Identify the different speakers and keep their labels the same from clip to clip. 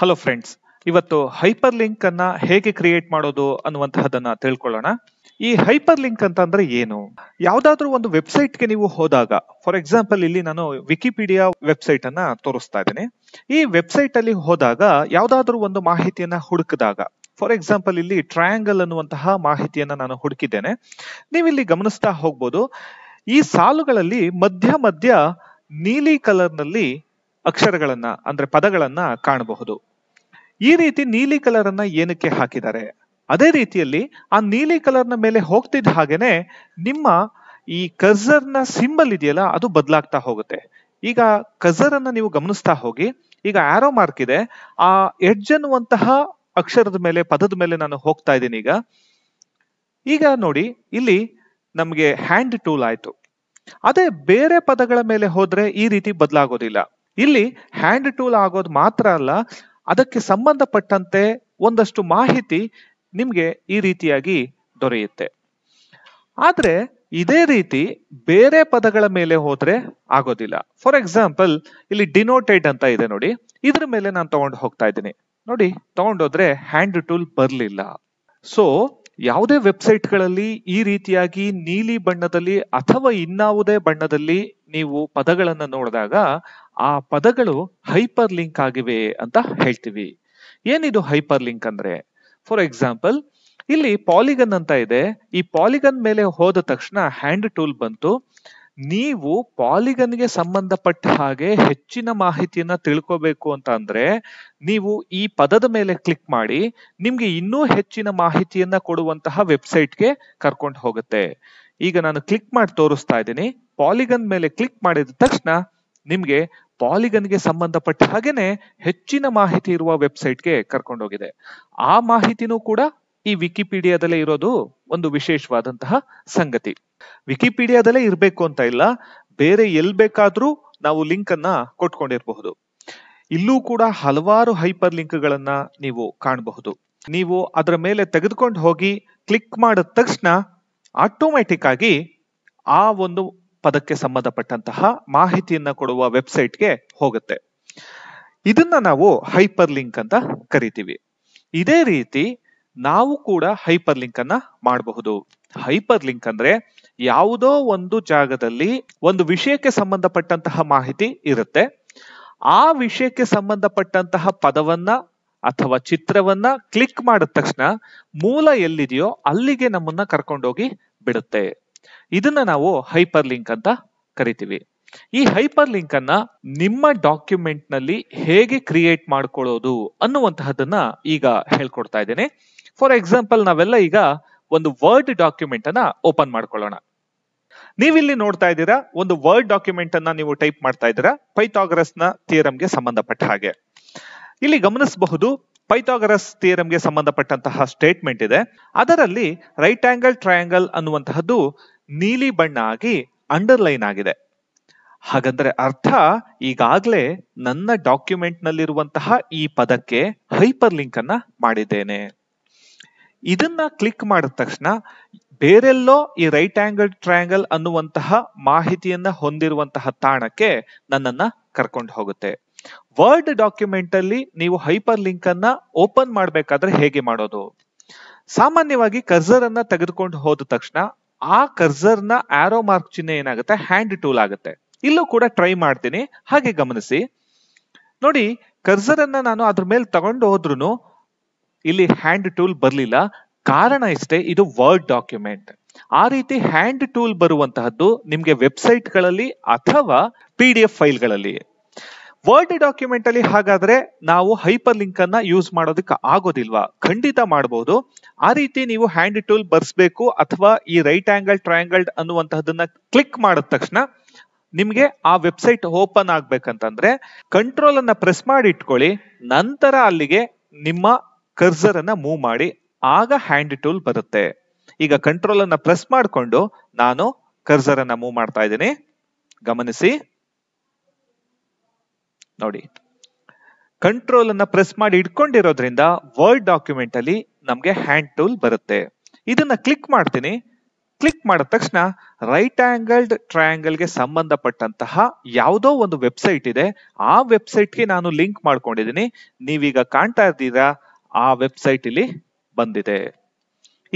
Speaker 1: hello friends ಇವತ್ತು hyper link ಅನ್ನ ಹೇಗೆ ಕ್ರಿಯೇಟ್ ಮಾಡೋದು ಅನ್ನುವಂತಹದನ್ನ ತಿಳ್ಕೊಳ್ಳೋಣ ಈ ಹೈಪರ್ ಲಿಂಕ್ ಅಂತ ಅಂದ್ರೆ ಏನು ಯಾವ್ದಾದ್ರು ಒಂದು ವೆಬ್ಸೈಟ್ ಗೆ ನೀವು ಹೋದಾಗ ಫಾರ್ ಎಕ್ಸಾಂಪಲ್ ಇಲ್ಲಿ ನಾನು ವಿಕಿಪೀಡಿಯಾ ವೆಬ್ಸೈಟ್ ಅನ್ನ ತೋರಿಸ್ತಾ ಇದ್ದೇನೆ ಈ ವೆಬ್ಸೈಟ್ ಅಲ್ಲಿ ಹೋದಾಗ ಯಾವ್ದಾದ್ರು ಒಂದು ಮಾಹಿತಿಯನ್ನ ಹುಡುಕಿದಾಗ ಫಾರ್ ಎಕ್ಸಾಂಪಲ್ ಇಲ್ಲಿ ಟ್ರಯಾಂಗಲ್ ಅನ್ನುವಂತಹ ಮಾಹಿತಿಯನ್ನ ನಾನು ಹುಡುಕಿದ್ದೇನೆ ನೀವಿಲ್ಲಿ ಗಮನಿಸ್ತಾ ಹೋಗ್ಬೋದು ಈ ಸಾಲುಗಳಲ್ಲಿ ಮಧ್ಯ ಮಧ್ಯ ನೀಲಿ ಕಲರ್ ನಲ್ಲಿ ಅಕ್ಷರಗಳನ್ನ ಅಂದ್ರೆ ಪದಗಳನ್ನ ಕಾಣಬಹುದು ಈ ರೀತಿ ನೀಲಿ ಕಲರ್ ಅನ್ನ ಏನಕ್ಕೆ ಹಾಕಿದ್ದಾರೆ ಅದೇ ರೀತಿಯಲ್ಲಿ ಆ ನೀಲಿ ಕಲರ್ನ ಮೇಲೆ ಹೋಗ್ತಿದ್ದ ಹಾಗೇನೆ ನಿಮ್ಮ ಈ ನ ಸಿಂಬಲ್ ಇದೆಯಲ್ಲ ಅದು ಬದಲಾಗ್ತಾ ಹೋಗುತ್ತೆ ಈಗ ಕಝರ್ ಅನ್ನ ನೀವು ಗಮನಿಸ್ತಾ ಹೋಗಿ ಈಗ ಆರೋ ಮಾರ್ಕ್ ಇದೆ ಆ ಎಡ್ಜ್ ಅನ್ನುವಂತಹ ಅಕ್ಷರದ ಮೇಲೆ ಪದದ ಮೇಲೆ ನಾನು ಹೋಗ್ತಾ ಇದ್ದೀನಿ ಈಗ ಈಗ ನೋಡಿ ಇಲ್ಲಿ ನಮಗೆ ಹ್ಯಾಂಡ್ ಟೂಲ್ ಆಯ್ತು ಅದೇ ಬೇರೆ ಪದಗಳ ಮೇಲೆ ಹೋದ್ರೆ ಈ ರೀತಿ ಬದಲಾಗೋದಿಲ್ಲ ಇಲ್ಲಿ ಹ್ಯಾಂಡ್ ಟೂಲ್ ಆಗೋದು ಮಾತ್ರ ಅಲ್ಲ ಅದಕ್ಕೆ ಸಂಬಂಧಪಟ್ಟಂತೆ ಒಂದಷ್ಟು ಮಾಹಿತಿ ನಿಮಗೆ ಈ ರೀತಿಯಾಗಿ ದೊರೆಯುತ್ತೆ ಆದರೆ ಇದೇ ರೀತಿ ಬೇರೆ ಪದಗಳ ಮೇಲೆ ಹೋದ್ರೆ ಆಗೋದಿಲ್ಲ ಫಾರ್ ಎಕ್ಸಾಂಪಲ್ ಇಲ್ಲಿ ಡಿನೋಟೆಡ್ ಅಂತ ಇದೆ ನೋಡಿ ಇದ್ರ ಮೇಲೆ ನಾನು ತಗೊಂಡು ಹೋಗ್ತಾ ಇದ್ದೀನಿ ನೋಡಿ ತಗೊಂಡೋದ್ರೆ ಹ್ಯಾಂಡ್ ಟೂಲ್ ಬರಲಿಲ್ಲ ಸೊ ಯಾವುದೇ ವೆಬ್ಸೈಟ್ಗಳಲ್ಲಿ ಈ ರೀತಿಯಾಗಿ ನೀಲಿ ಬಣ್ಣದಲ್ಲಿ ಅಥವಾ ಇನ್ನಾವುದೇ ಬಣ್ಣದಲ್ಲಿ ನೀವು ಪದಗಳನ್ನು ನೋಡಿದಾಗ ಆ ಪದಗಳು ಹೈಪರ್ ಲಿಂಕ್ ಆಗಿವೆ ಅಂತ ಹೇಳ್ತೀವಿ ಏನಿದು ಹೈಪರ್ ಲಿಂಕ್ ಅಂದ್ರೆ ಫಾರ್ ಎಕ್ಸಾಂಪಲ್ ಇಲ್ಲಿ ಪಾಲಿಗನ್ ಅಂತ ಇದೆ ಈ ಪಾಲಿಗನ್ ಮೇಲೆ ಹೋದ ತಕ್ಷಣ ಹ್ಯಾಂಡ್ ಟೂಲ್ ಬಂತು ನೀವು ಪಾಲಿಗನ್ಗೆ ಸಂಬಂಧಪಟ್ಟ ಹಾಗೆ ಹೆಚ್ಚಿನ ಮಾಹಿತಿಯನ್ನ ತಿಳ್ಕೋಬೇಕು ಅಂತ ಅಂದ್ರೆ ನೀವು ಈ ಪದದ ಮೇಲೆ ಕ್ಲಿಕ್ ಮಾಡಿ ನಿಮ್ಗೆ ಇನ್ನೂ ಹೆಚ್ಚಿನ ಮಾಹಿತಿಯನ್ನ ಕೊಡುವಂತಹ ವೆಬ್ಸೈಟ್ಗೆ ಕರ್ಕೊಂಡು ಹೋಗುತ್ತೆ ಈಗ ನಾನು ಕ್ಲಿಕ್ ಮಾಡಿ ತೋರಿಸ್ತಾ ಇದ್ದೀನಿ ಪಾಲಿಗನ್ ಮೇಲೆ ಕ್ಲಿಕ್ ಮಾಡಿದ ತಕ್ಷಣ ನಿಮಗೆ ಪಾಲಿಗನ್ಗೆ ಸಂಬಂಧಪಟ್ಟ ಹಾಗೇನೆ ಹೆಚ್ಚಿನ ಮಾಹಿತಿ ಇರುವ ವೆಬ್ಸೈಟ್ಗೆ ಕರ್ಕೊಂಡೋಗಿದೆ ಆ ಮಾಹಿತಿನೂ ಕೂಡ ಈ ವಿಕಿಪೀಡಿಯಾದಲ್ಲೇ ಇರೋದು ಒಂದು ವಿಶೇಷವಾದಂತಹ ಸಂಗತಿ ವಿಕಿಪೀಡಿಯಾದಲ್ಲೇ ಇರಬೇಕು ಅಂತ ಇಲ್ಲ ಬೇರೆ ಎಲ್ ಬೇಕಾದ್ರೂ ನಾವು ಲಿಂಕ್ ಅನ್ನ ಕೊಟ್ಕೊಂಡಿರಬಹುದು ಇಲ್ಲೂ ಕೂಡ ಹಲವಾರು ಹೈಪರ್ ಲಿಂಕ್ಗಳನ್ನ ನೀವು ಕಾಣಬಹುದು ನೀವು ಅದರ ಮೇಲೆ ತೆಗೆದುಕೊಂಡು ಹೋಗಿ ಕ್ಲಿಕ್ ಮಾಡಿದ ತಕ್ಷಣ ಆಟೋಮ್ಯಾಟಿಕ್ ಆಗಿ ಆ ಒಂದು ಪದಕ್ಕೆ ಸಂಬಂಧಪಟ್ಟಂತಹ ಮಾಹಿತಿಯನ್ನ ಕೊಡುವ ವೆಬ್ಸೈಟ್ಗೆ ಹೋಗುತ್ತೆ ಇದನ್ನ ನಾವು ಹೈಪರ್ ಲಿಂಕ್ ಅಂತ ಕರಿತೀವಿ ಇದೇ ರೀತಿ ನಾವು ಕೂಡ ಹೈಪರ್ ಲಿಂಕ್ ಅನ್ನ ಮಾಡಬಹುದು ಹೈಪರ್ ಲಿಂಕ್ ಅಂದ್ರೆ ಯಾವುದೋ ಒಂದು ಜಾಗದಲ್ಲಿ ಒಂದು ವಿಷಯಕ್ಕೆ ಸಂಬಂಧಪಟ್ಟಂತಹ ಮಾಹಿತಿ ಇರುತ್ತೆ ಆ ವಿಷಯಕ್ಕೆ ಸಂಬಂಧಪಟ್ಟಂತಹ ಪದವನ್ನ ಅಥವಾ ಚಿತ್ರವನ್ನ ಕ್ಲಿಕ್ ಮಾಡಿದ ತಕ್ಷಣ ಮೂಲ ಎಲ್ಲಿದೆಯೋ ಅಲ್ಲಿಗೆ ನಮ್ಮನ್ನ ಕರ್ಕೊಂಡೋಗಿ ಬಿಡುತ್ತೆ ಇದನ್ನ ನಾವು ಹೈಪರ್ ಲಿಂಕ್ ಅಂತ ಕರಿತೀವಿ ಈ ಹೈಪರ್ ಲಿಂಕ್ ಅನ್ನ ನಿಮ್ಮ ಡಾಕ್ಯುಮೆಂಟ್ ನಲ್ಲಿ ಹೇಗೆ ಕ್ರಿಯೇಟ್ ಮಾಡ್ಕೊಳ್ಳೋದು ಅನ್ನುವಂತಹದನ್ನ ಈಗ ಹೇಳ್ಕೊಡ್ತಾ ಇದ್ದೇನೆ ಫಾರ್ ಎಕ್ಸಾಂಪಲ್ ನಾವೆಲ್ಲ ಈಗ ಒಂದು ವರ್ಡ್ ಡಾಕ್ಯುಮೆಂಟ್ ಅನ್ನ ಓಪನ್ ಮಾಡ್ಕೊಳ್ಳೋಣ ನೀವಿಲ್ಲಿ ನೋಡ್ತಾ ಇದ್ದೀರಾ ಒಂದು ವರ್ಡ್ ಡಾಕ್ಯುಮೆಂಟ್ ಅನ್ನ ನೀವು ಟೈಪ್ ಮಾಡ್ತಾ ಇದ್ದೀರಾ ಪೈಥಾಗ್ರಸ್ ನ ಥಿಯರಂಗೆ ಸಂಬಂಧಪಟ್ಟ ಹಾಗೆ ಇಲ್ಲಿ ಗಮನಿಸಬಹುದು ಪೈಥಾಗರಸ್ ಥಿಯರಂಗೆ ಸಂಬಂಧಪಟ್ಟಂತಹ ಸ್ಟೇಟ್ಮೆಂಟ್ ಇದೆ ಅದರಲ್ಲಿ ರೈಟ್ ಆಂಗಲ್ ಟ್ರಯಾಂಗಲ್ ಅನ್ನುವಂತಹದ್ದು ನೀಲಿ ಬಣ್ಣ ಆಗಿ ಅಂಡರ್ಲೈನ್ ಆಗಿದೆ ಹಾಗಂದ್ರೆ ಅರ್ಥ ಈಗಾಗಲೇ ನನ್ನ ಡಾಕ್ಯುಮೆಂಟ್ ನಲ್ಲಿರುವಂತಹ ಈ ಪದಕ್ಕೆ ಹೈಪರ್ ಲಿಂಕ್ ಅನ್ನ ಮಾಡಿದ್ದೇನೆ ಇದನ್ನ ಕ್ಲಿಕ್ ಮಾಡಿದ ತಕ್ಷಣ ಬೇರೆಲ್ಲೋ ಈ ರೈಟ್ ಆಂಗಲ್ ಟ್ರಯಾಂಗಲ್ ಅನ್ನುವಂತಹ ಮಾಹಿತಿಯನ್ನ ಹೊಂದಿರುವಂತಹ ತಾಣಕ್ಕೆ ನನ್ನನ್ನ ಕರ್ಕೊಂಡು ಹೋಗುತ್ತೆ ವರ್ಡ್ ಡಾಕ್ಯುಮೆಂಟ್ ಅಲ್ಲಿ ನೀವು ಹೈಪರ್ ಲಿಂಕ್ ಅನ್ನ ಓಪನ್ ಮಾಡಬೇಕಾದ್ರೆ ಹೇಗೆ ಮಾಡೋದು ಸಾಮಾನ್ಯವಾಗಿ ಕರ್ಸರ್ ಅನ್ನ ತೆಗೆದುಕೊಂಡು ಹೋದ ತಕ್ಷಣ ಆ ಕರ್ಸರ್ ನ ಆರೋ ಮಾರ್ಕ್ ಚಿಹ್ನೆ ಏನಾಗುತ್ತೆ ಹ್ಯಾಂಡ್ ಟೂಲ್ ಆಗುತ್ತೆ ಇಲ್ಲೂ ಕೂಡ ಟ್ರೈ ಮಾಡ್ತೀನಿ ಹಾಗೆ ಗಮನಿಸಿ ನೋಡಿ ಕರ್ಸರ್ ಅನ್ನ ನಾನು ಅದ್ರ ಮೇಲೆ ತಗೊಂಡು ಹೋದ್ರು ಇಲ್ಲಿ ಹ್ಯಾಂಡ್ ಟೂಲ್ ಬರಲಿಲ್ಲ ಕಾರಣ ಇಷ್ಟೇ ಇದು ವರ್ಡ್ ಡಾಕ್ಯುಮೆಂಟ್ ಆ ರೀತಿ ಹ್ಯಾಂಡ್ ಟೂಲ್ ಬರುವಂತಹದ್ದು ನಿಮ್ಗೆ ವೆಬ್ಸೈಟ್ ಗಳಲ್ಲಿ ಅಥವಾ ಪಿ ಡಿ ಎಫ್ ಫೈಲ್ಗಳಲ್ಲಿ ವರ್ಡ್ ಡಾಕ್ಯುಮೆಂಟ್ ಅಲ್ಲಿ ಹಾಗಾದ್ರೆ ನಾವು ಹೈಪರ್ ಲಿಂಕ್ ಅನ್ನ ಯೂಸ್ ಮಾಡೋದಕ್ಕೆ ಆಗೋದಿಲ್ವಾ ಖಂಡಿತ ಮಾಡಬಹುದು ಆ ರೀತಿ ನೀವು ಹ್ಯಾಂಡ್ ಟೂಲ್ ಬರ್ಸ್ಬೇಕು ಅಥವಾ ಈ ರೈಟ್ ಆಂಗಲ್ ಟ್ರಯಾಂಗಲ್ ಅನ್ನುವಂತಹದನ್ನ ಕ್ಲಿಕ್ ಮಾಡಿದ ತಕ್ಷಣ ನಿಮ್ಗೆ ಆ ವೆಬ್ಸೈಟ್ ಓಪನ್ ಆಗ್ಬೇಕಂತಂದ್ರೆ ಕಂಟ್ರೋಲ್ ಅನ್ನ ಪ್ರೆಸ್ ಮಾಡಿ ಇಟ್ಕೊಳ್ಳಿ ನಂತರ ಅಲ್ಲಿಗೆ ನಿಮ್ಮ ಕರ್ಸರ್ ಅನ್ನ ಮೂವ್ ಮಾಡಿ ಆಗ ಹ್ಯಾಂಡ್ ಟೂಲ್ ಬರುತ್ತೆ ಈಗ ಕಂಟ್ರೋಲ್ ಅನ್ನ ಪ್ರೆಸ್ ಮಾಡಿಕೊಂಡು ನಾನು ಕರ್ಸರ್ ಅನ್ನ ಮೂವ್ ಮಾಡ್ತಾ ಇದ್ದೀನಿ ಗಮನಿಸಿ ನೋಡಿ ಕಂಟ್ರೋಲ್ ಅನ್ನ ಪ್ರೆಸ್ ಮಾಡಿ ಇಟ್ಕೊಂಡಿರೋದ್ರಿಂದ ವರ್ಡ್ ಡಾಕ್ಯುಮೆಂಟ್ ಅಲ್ಲಿ ನಮ್ಗೆ ಹ್ಯಾಂಡ್ ಟೂಲ್ ಬರುತ್ತೆ ಇದನ್ನ ಕ್ಲಿಕ್ ಮಾಡ್ತೀನಿ ಕ್ಲಿಕ್ ಮಾಡಿದ ತಕ್ಷಣ ರೈಟ್ ಆಂಗಲ್ಡ್ ಗೆ ಸಂಬಂಧಪಟ್ಟಂತಹ ಯಾವುದೋ ಒಂದು ವೆಬ್ಸೈಟ್ ಇದೆ ಆ ವೆಬ್ಸೈಟ್ಗೆ ನಾನು ಲಿಂಕ್ ಮಾಡ್ಕೊಂಡಿದ್ದೀನಿ ನೀವೀಗ ಕಾಣ್ತಾ ಇದ್ದೀರಾ ಆ ವೆಬ್ಸೈಟ್ ಇಲ್ಲಿ ಬಂದಿದೆ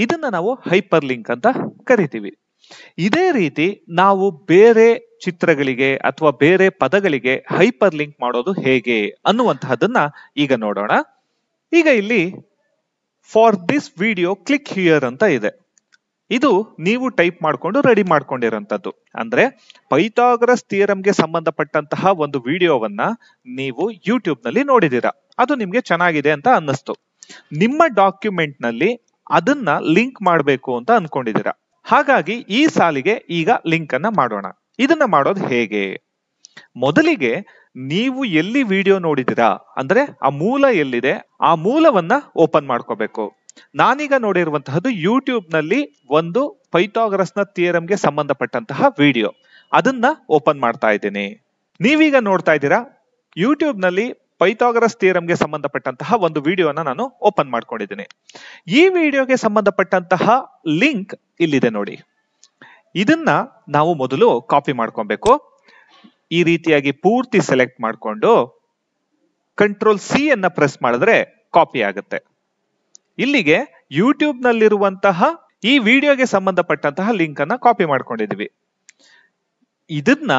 Speaker 1: ಇದನ್ನ ನಾವು ಹೈಪರ್ ಲಿಂಕ್ ಅಂತ ಕರಿತೀವಿ ಇದೇ ರೀತಿ ನಾವು ಬೇರೆ ಚಿತ್ರಗಳಿಗೆ ಅಥವಾ ಬೇರೆ ಪದಗಳಿಗೆ ಹೈಪರ್ ಲಿಂಕ್ ಮಾಡೋದು ಹೇಗೆ ಅನ್ನುವಂತಹದನ್ನ ಈಗ ನೋಡೋಣ ಈಗ ಇಲ್ಲಿ for this video click here ಅಂತ ಇದೆ ಇದು ನೀವು ಟೈಪ್ ಮಾಡಿಕೊಂಡು ರೆಡಿ ಮಾಡ್ಕೊಂಡಿರೋದ್ದು ಅಂದ್ರೆ ಪೈಥಾಗರಸ್ ಥಿಯರಂಗೆ ಸಂಬಂಧಪಟ್ಟಂತಹ ಒಂದು ವಿಡಿಯೋವನ್ನ ನೀವು ಯೂಟ್ಯೂಬ್ ನಲ್ಲಿ ನೋಡಿದೀರಾ ಅದು ನಿಮ್ಗೆ ಚೆನ್ನಾಗಿದೆ ಅಂತ ಅನ್ನಿಸ್ತು ನಿಮ್ಮ ಡಾಕ್ಯುಮೆಂಟ್ ನಲ್ಲಿ ಅದನ್ನ ಲಿಂಕ್ ಮಾಡಬೇಕು ಅಂತ ಅನ್ಕೊಂಡಿದ್ದೀರಾ ಹಾಗಾಗಿ ಈ ಸಾಲಿಗೆ ಈಗ ಲಿಂಕ್ ಅನ್ನ ಮಾಡೋಣ ಇದನ್ನ ಮಾಡೋದು ಹೇಗೆ ಮೊದಲಿಗೆ ನೀವು ಎಲ್ಲಿ ವಿಡಿಯೋ ನೋಡಿದಿರಾ ಅಂದ್ರೆ ಆ ಮೂಲ ಎಲ್ಲಿದೆ ಆ ಮೂಲವನ್ನ ಓಪನ್ ಮಾಡ್ಕೋಬೇಕು ನಾನೀಗ ನೋಡಿರುವಂತಹದ್ದು ಯೂಟ್ಯೂಬ್ ನಲ್ಲಿ ಒಂದು ಪೈಥಾಗರಸ್ನ ಥಿಯರಂಗೆ ಸಂಬಂಧಪಟ್ಟಂತಹ ವಿಡಿಯೋ ಅದನ್ನ ಓಪನ್ ಮಾಡ್ತಾ ಇದ್ದೀನಿ ನೀವೀಗ ನೋಡ್ತಾ ಇದ್ದೀರಾ ಯೂಟ್ಯೂಬ್ ನಲ್ಲಿ ಪೈಥಾಗರಸ್ ಥಿಯರಂಗೆ ಸಂಬಂಧಪಟ್ಟಂತಹ ಒಂದು ವಿಡಿಯೋನ ನಾನು ಓಪನ್ ಮಾಡ್ಕೊಂಡಿದ್ದೀನಿ ಈ ವಿಡಿಯೋಗೆ ಸಂಬಂಧಪಟ್ಟಂತಹ ಲಿಂಕ್ ಇಲ್ಲಿದೆ ನೋಡಿ ಇದನ್ನ ನಾವು ಮೊದಲು ಕಾಪಿ ಮಾಡ್ಕೊಬೇಕು ಈ ರೀತಿಯಾಗಿ ಪೂರ್ತಿ ಸೆಲೆಕ್ಟ್ ಮಾಡಿಕೊಂಡು ಕಂಟ್ರೋಲ್ ಸಿ ಅನ್ನ ಪ್ರೆಸ್ ಮಾಡಿದ್ರೆ ಕಾಪಿ ಆಗುತ್ತೆ ಇಲ್ಲಿಗೆ ಯೂಟ್ಯೂಬ್ ನಲ್ಲಿರುವಂತಹ ಈ ವಿಡಿಯೋಗೆ ಸಂಬಂಧಪಟ್ಟಂತಹ ಲಿಂಕ್ ಅನ್ನ ಕಾಪಿ ಮಾಡ್ಕೊಂಡಿದೀವಿ ಇದನ್ನ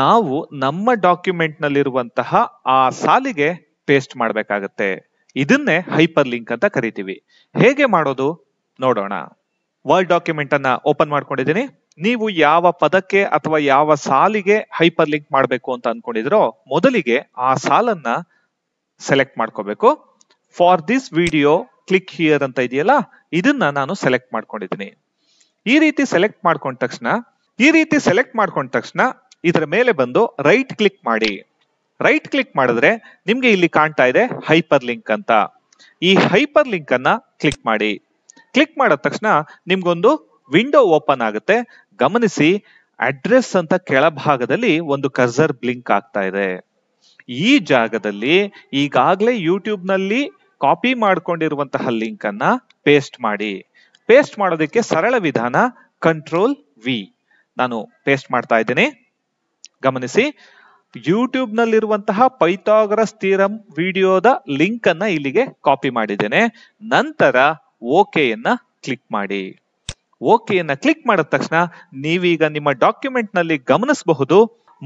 Speaker 1: ನಾವು ನಮ್ಮ ಡಾಕ್ಯುಮೆಂಟ್ ನಲ್ಲಿರುವಂತಹ ಆ ಸಾಲಿಗೆ ಪೇಸ್ಟ್ ಮಾಡಬೇಕಾಗತ್ತೆ ಇದನ್ನೇ ಹೈಪರ್ ಲಿಂಕ್ ಅಂತ ಕರಿತೀವಿ ಹೇಗೆ ಮಾಡೋದು ನೋಡೋಣ ವರ್ಡ್ ಡಾಕ್ಯುಮೆಂಟ್ ಅನ್ನ ಓಪನ್ ಮಾಡ್ಕೊಂಡಿದ್ದೀನಿ ನೀವು ಯಾವ ಪದಕ್ಕೆ ಅಥವಾ ಯಾವ ಸಾಲಿಗೆ ಹೈಪರ್ ಲಿಂಕ್ ಮಾಡಬೇಕು ಅಂತ ಅನ್ಕೊಂಡಿದ್ರೋ ಮೊದಲಿಗೆ ಆ ಸಾಲನ್ನ ಸೆಲೆಕ್ಟ್ ಮಾಡ್ಕೋಬೇಕು for this video click here ಅಂತ ಇದೆಯಲ್ಲ ಇದನ್ನ ನಾನು ಸೆಲೆಕ್ಟ್ ಮಾಡ್ಕೊಂಡಿದ್ದೀನಿ ಈ ರೀತಿ ಸೆಲೆಕ್ಟ್ ಮಾಡ್ಕೊಂಡ ತಕ್ಷಣ ಈ ರೀತಿ ಸೆಲೆಕ್ಟ್ ಮಾಡ್ಕೊಂಡ ತಕ್ಷಣ ಇದರ ಮೇಲೆ ಬಂದು ರೈಟ್ ಕ್ಲಿಕ್ ಮಾಡಿ ರೈಟ್ ಕ್ಲಿಕ್ ಮಾಡಿದ್ರೆ ನಿಮ್ಗೆ ಇಲ್ಲಿ ಕಾಣ್ತಾ ಇದೆ ಹೈಪರ್ ಲಿಂಕ್ ಅಂತ ಈ ಹೈಪರ್ ಲಿಂಕ್ ಅನ್ನ ಕ್ಲಿಕ್ ಮಾಡಿ ಕ್ಲಿಕ್ ಮಾಡಿದ ತಕ್ಷಣ ನಿಮ್ಗೊಂದು ವಿಂಡೋ ಓಪನ್ ಆಗುತ್ತೆ ಗಮನಿಸಿ ಅಡ್ರೆಸ್ ಅಂತ ಕೆಳಭಾಗದಲ್ಲಿ ಒಂದು ಕರ್ಸರ್ ಬ್ಲಿಂಕ್ ಆಗ್ತಾ ಇದೆ ಈ ಜಾಗದಲ್ಲಿ ಈಗಾಗಲೇ ಯೂಟ್ಯೂಬ್ನಲ್ಲಿ ನಲ್ಲಿ ಕಾಪಿ ಮಾಡ್ಕೊಂಡಿರುವಂತಹ ಲಿಂಕ್ ಅನ್ನ ಪೇಸ್ಟ್ ಮಾಡಿ ಪೇಸ್ಟ್ ಮಾಡೋದಕ್ಕೆ ಸರಳ ವಿಧಾನ ಕಂಟ್ರೋಲ್ ವಿ ನಾನು ಪೇಸ್ಟ್ ಮಾಡ್ತಾ ಇದ್ದೀನಿ ಗಮನಿಸಿ ಯೂಟ್ಯೂಬ್ನಲ್ಲಿರುವಂತಹ ನಲ್ಲಿರುವಂತಹ ಪೈಥಾಗರಸ್ ಥಿಯರಂ ವಿಡಿಯೋದ ಲಿಂಕ್ ಅನ್ನ ಇಲ್ಲಿಗೆ ಕಾಪಿ ಮಾಡಿದ್ದೇನೆ ನಂತರ ಓಕೆಯನ್ನ ಕ್ಲಿಕ್ ಮಾಡಿ ಓಕೆಯನ್ನ ಕ್ಲಿಕ್ ಮಾಡಿದ ತಕ್ಷಣ ನೀವೀಗ ನಿಮ್ಮ ಡಾಕ್ಯುಮೆಂಟ್ ನಲ್ಲಿ ಗಮನಿಸಬಹುದು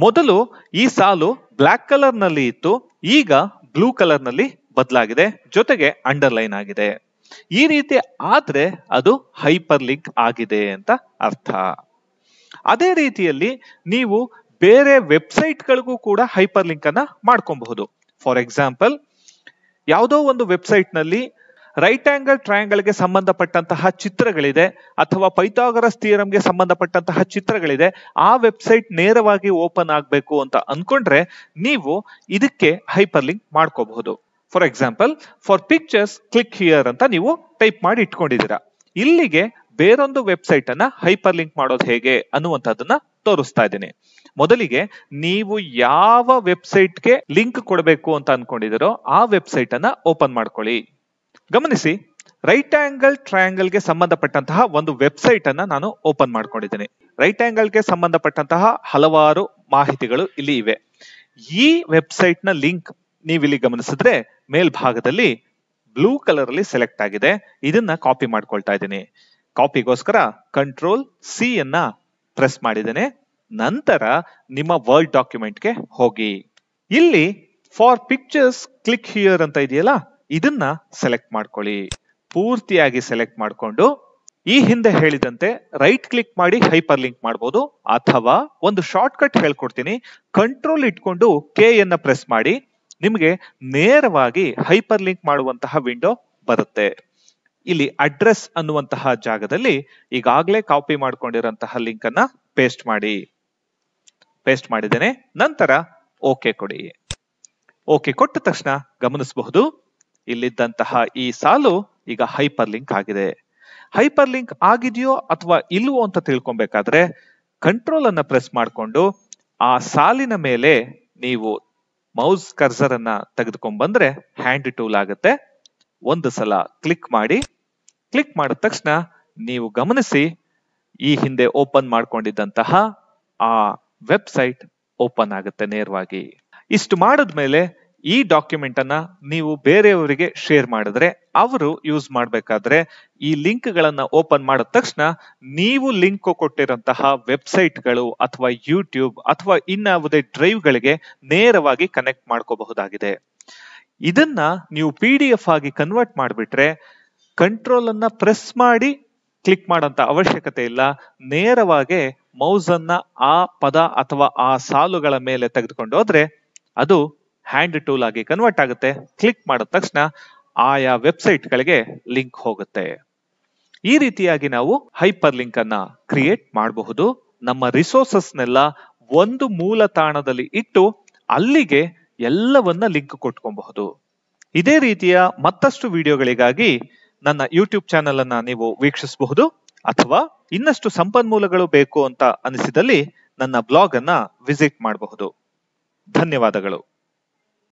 Speaker 1: ಮೊದಲು ಈ ಸಾಲು ಬ್ಲಾಕ್ ಕಲರ್ ನಲ್ಲಿ ಇತ್ತು ಈಗ ಬ್ಲೂ ಕಲರ್ ನಲ್ಲಿ ಬದಲಾಗಿದೆ ಜೊತೆಗೆ ಅಂಡರ್ಲೈನ್ ಆಗಿದೆ ಈ ರೀತಿ ಆದ್ರೆ ಅದು ಹೈಪರ್ ಲಿಂಕ್ ಆಗಿದೆ ಅಂತ ಅರ್ಥ ಅದೇ ರೀತಿಯಲ್ಲಿ ನೀವು ಬೇರೆ ವೆಬ್ಸೈಟ್ಗಳಿಗೂ ಕೂಡ ಹೈಪರ್ ಲಿಂಕ್ ಅನ್ನ ಮಾಡ್ಕೊಬಹುದು ಫಾರ್ ಎಕ್ಸಾಂಪಲ್ ಯಾವುದೋ ಒಂದು ವೆಬ್ಸೈಟ್ ನಲ್ಲಿ ರೈಟ್ ಆಂಗಲ್ ಗೆ ಸಂಬಂಧಪಟ್ಟಂತಹ ಚಿತ್ರಗಳಿದೆ ಅಥವಾ ಪೈಥಾಗರಸ್ ಥಿಯರಂಗೆ ಸಂಬಂಧಪಟ್ಟಂತಹ ಚಿತ್ರಗಳಿದೆ ಆ ವೆಬ್ಸೈಟ್ ನೇರವಾಗಿ ಓಪನ್ ಆಗಬೇಕು ಅಂತ ಅನ್ಕೊಂಡ್ರೆ ನೀವು ಇದಕ್ಕೆ ಹೈಪರ್ ಲಿಂಕ್ ಮಾಡ್ಕೋಬಹುದು for example for pictures click here ಅಂತ ನೀವು ಟೈಪ್ ಮಾಡಿ ಇಟ್ಕೊಂಡಿದ್ದೀರಾ ಇಲ್ಲಿಗೆ ಬೇರೊಂದು ವೆಬ್ಸೈಟ್ ಅನ್ನ ಹೈಪರ್ ಲಿಂಕ್ ಮಾಡೋದು ಹೇಗೆ ಅನ್ನುವಂಥದ್ದನ್ನ ತೋರಿಸ್ತಾ ಇದ್ದೀನಿ ಮೊದಲಿಗೆ ನೀವು ಯಾವ ವೆಬ್ಸೈಟ್ಗೆ ಲಿಂಕ್ ಕೊಡಬೇಕು ಅಂತ ಅನ್ಕೊಂಡಿದಿರೋ ಆ ವೆಬ್ಸೈಟ್ ಅನ್ನ ಓಪನ್ ಮಾಡ್ಕೊಳ್ಳಿ ಗಮನಿಸಿ ರೈಟ್ ಆಂಗಲ್ ಟ್ರಯಾಂಗಲ್ ಗೆ ಸಂಬಂಧಪಟ್ಟಂತಹ ಒಂದು ವೆಬ್ಸೈಟ್ ಅನ್ನ ನಾನು ಓಪನ್ ಮಾಡ್ಕೊಂಡಿದ್ದೀನಿ ರೈಟ್ ಆಂಗಲ್ ಗೆ ಸಂಬಂಧಪಟ್ಟಂತಹ ಹಲವಾರು ಮಾಹಿತಿಗಳು ಇಲ್ಲಿ ಇವೆ ಈ ವೆಬ್ಸೈಟ್ ನ ಲಿಂಕ್ ನೀವಿಲ್ಲಿ ಗಮನಿಸಿದ್ರೆ ಮೇಲ್ಭಾಗದಲ್ಲಿ ಬ್ಲೂ ಕಲರ್ ಅಲ್ಲಿ ಸೆಲೆಕ್ಟ್ ಆಗಿದೆ ಇದನ್ನ ಕಾಪಿ ಮಾಡ್ಕೊಳ್ತಾ ಇದ್ದೀನಿ ಕಾಪಿಗೋಸ್ಕರ ಕಂಟ್ರೋಲ್ ಸಿ ಅನ್ನ ಪ್ರೆಸ್ ಮಾಡಿದ್ದೇನೆ ನಂತರ ನಿಮ್ಮ ವರ್ಡ್ ಡಾಕ್ಯುಮೆಂಟ್ಗೆ ಹೋಗಿ ಇಲ್ಲಿ ಫಾರ್ ಪಿಕ್ಚರ್ಸ್ ಕ್ಲಿಕ್ ಹಿಯರ್ ಅಂತ ಇದೆಯಲ್ಲ ಇದನ್ನ ಸೆಲೆಕ್ಟ್ ಮಾಡ್ಕೊಳ್ಳಿ ಪೂರ್ತಿಯಾಗಿ ಸೆಲೆಕ್ಟ್ ಮಾಡಿಕೊಂಡು ಈ ಹಿಂದೆ ಹೇಳಿದಂತೆ ರೈಟ್ ಕ್ಲಿಕ್ ಮಾಡಿ ಹೈಪರ್ ಲಿಂಕ್ ಮಾಡಬಹುದು ಅಥವಾ ಒಂದು ಶಾರ್ಟ್ ಕಟ್ ಹೇಳ್ಕೊಡ್ತೀನಿ ಕಂಟ್ರೋಲ್ ಇಟ್ಕೊಂಡು ಕೆ ಯನ್ನ ಪ್ರೆಸ್ ಮಾಡಿ ನಿಮಗೆ ನೇರವಾಗಿ ಹೈಪರ್ ಲಿಂಕ್ ಮಾಡುವಂತಹ ವಿಂಡೋ ಬರುತ್ತೆ ಇಲ್ಲಿ ಅಡ್ರೆಸ್ ಅನ್ನುವಂತಹ ಜಾಗದಲ್ಲಿ ಈಗಾಗಲೇ ಕಾಪಿ ಮಾಡಿಕೊಂಡಿರುವಂತಹ ಲಿಂಕ್ ಅನ್ನ ಪೇಸ್ಟ್ ಮಾಡಿ ಪೇಸ್ಟ್ ಮಾಡಿದ್ದೇನೆ ನಂತರ ಓಕೆ ಕೊಡಿ ಓಕೆ ಕೊಟ್ಟ ತಕ್ಷಣ ಗಮನಿಸಬಹುದು ಇಲ್ಲಿದ್ದಂತಹ ಈ ಸಾಲು ಈಗ ಹೈಪರ್ ಲಿಂಕ್ ಆಗಿದೆ ಹೈಪರ್ ಲಿಂಕ್ ಆಗಿದೆಯೋ ಅಥವಾ ಇಲ್ವೋ ಅಂತ ತಿಳ್ಕೊಬೇಕಾದ್ರೆ ಕಂಟ್ರೋಲ್ ಅನ್ನ ಪ್ರೆಸ್ ಮಾಡಿಕೊಂಡು ಆ ಸಾಲಿನ ಮೇಲೆ ನೀವು ಮೌಸ್ ಕರ್ಸರ್ ಅನ್ನ ತೆಗೆದುಕೊಂಡ್ ಬಂದ್ರೆ ಹ್ಯಾಂಡ್ ಟೂಲ್ ಆಗುತ್ತೆ ಒಂದು ಸಲ ಕ್ಲಿಕ್ ಮಾಡಿ ಕ್ಲಿಕ್ ಮಾಡಿದ ತಕ್ಷಣ ನೀವು ಗಮನಿಸಿ ಈ ಹಿಂದೆ ಓಪನ್ ಮಾಡ್ಕೊಂಡಿದ್ದಂತಹ ಆ ವೆಬ್ಸೈಟ್ ಓಪನ್ ಆಗುತ್ತೆ ನೇರವಾಗಿ ಇಷ್ಟು ಮಾಡಿದ್ಮೇಲೆ ಈ ಡಾಕ್ಯುಮೆಂಟ್ ಅನ್ನ ನೀವು ಬೇರೆಯವರಿಗೆ ಶೇರ್ ಮಾಡಿದ್ರೆ ಅವರು ಯೂಸ್ ಮಾಡಬೇಕಾದ್ರೆ ಈ ಲಿಂಕ್ ಗಳನ್ನ ಓಪನ್ ಮಾಡಿದ ತಕ್ಷಣ ನೀವು ಲಿಂಕ್ ಕೊಟ್ಟಿರುವಂತಹ ವೆಬ್ಸೈಟ್ಗಳು ಅಥವಾ ಯೂಟ್ಯೂಬ್ ಅಥವಾ ಇನ್ಯಾವುದೇ ಡ್ರೈವ್ ಗಳಿಗೆ ನೇರವಾಗಿ ಕನೆಕ್ಟ್ ಮಾಡ್ಕೋಬಹುದಾಗಿದೆ ಇದನ್ನ ನೀವು ಪಿ ಡಿ ಎಫ್ ಆಗಿ ಕನ್ವರ್ಟ್ ಮಾಡಿಬಿಟ್ರೆ ಕಂಟ್ರೋಲ್ ಅನ್ನ ಪ್ರೆಸ್ ಮಾಡಿ ಕ್ಲಿಕ್ ಮಾಡೋಂತ ಅವಶ್ಯಕತೆ ಇಲ್ಲ ನೇರವಾಗಿ ಮೌಸ್ ಅನ್ನ ಆ ಪದ ಅಥವಾ ಆ ಸಾಲುಗಳ ಮೇಲೆ ತೆಗೆದುಕೊಂಡು ಹೋದ್ರೆ ಅದು ಹ್ಯಾಂಡ್ ಟೂಲ್ ಆಗಿ ಕನ್ವರ್ಟ್ ಆಗುತ್ತೆ ಕ್ಲಿಕ್ ಮಾಡಿದ ತಕ್ಷಣ ಆಯಾ ವೆಬ್ಸೈಟ್ ಗಳಿಗೆ ಲಿಂಕ್ ಹೋಗುತ್ತೆ ಈ ರೀತಿಯಾಗಿ ನಾವು ಹೈಪರ್ ಲಿಂಕ್ ಅನ್ನ ಕ್ರಿಯೇಟ್ ಮಾಡಬಹುದು ನಮ್ಮ ರಿಸೋರ್ಸಸ್ನೆಲ್ಲ ಒಂದು ಮೂಲ ತಾಣದಲ್ಲಿ ಇಟ್ಟು ಅಲ್ಲಿಗೆ ಎಲ್ಲವನ್ನ ಲಿಂಕ್ ಕೊಟ್ಕೊಬಹುದು ಇದೇ ರೀತಿಯ ಮತ್ತಷ್ಟು ವಿಡಿಯೋಗಳಿಗಾಗಿ ನನ್ನ ಯೂಟ್ಯೂಬ್ ಚಾನೆಲ್ ಅನ್ನ ನೀವು ವೀಕ್ಷಿಸಬಹುದು ಅಥವಾ ಇನ್ನಷ್ಟು ಸಂಪನ್ಮೂಲಗಳು ಬೇಕು ಅಂತ ಅನಿಸಿದಲ್ಲಿ ನನ್ನ ಬ್ಲಾಗ್ ಅನ್ನ ವಿಸಿಟ್ ಮಾಡಬಹುದು ಧನ್ಯವಾದಗಳು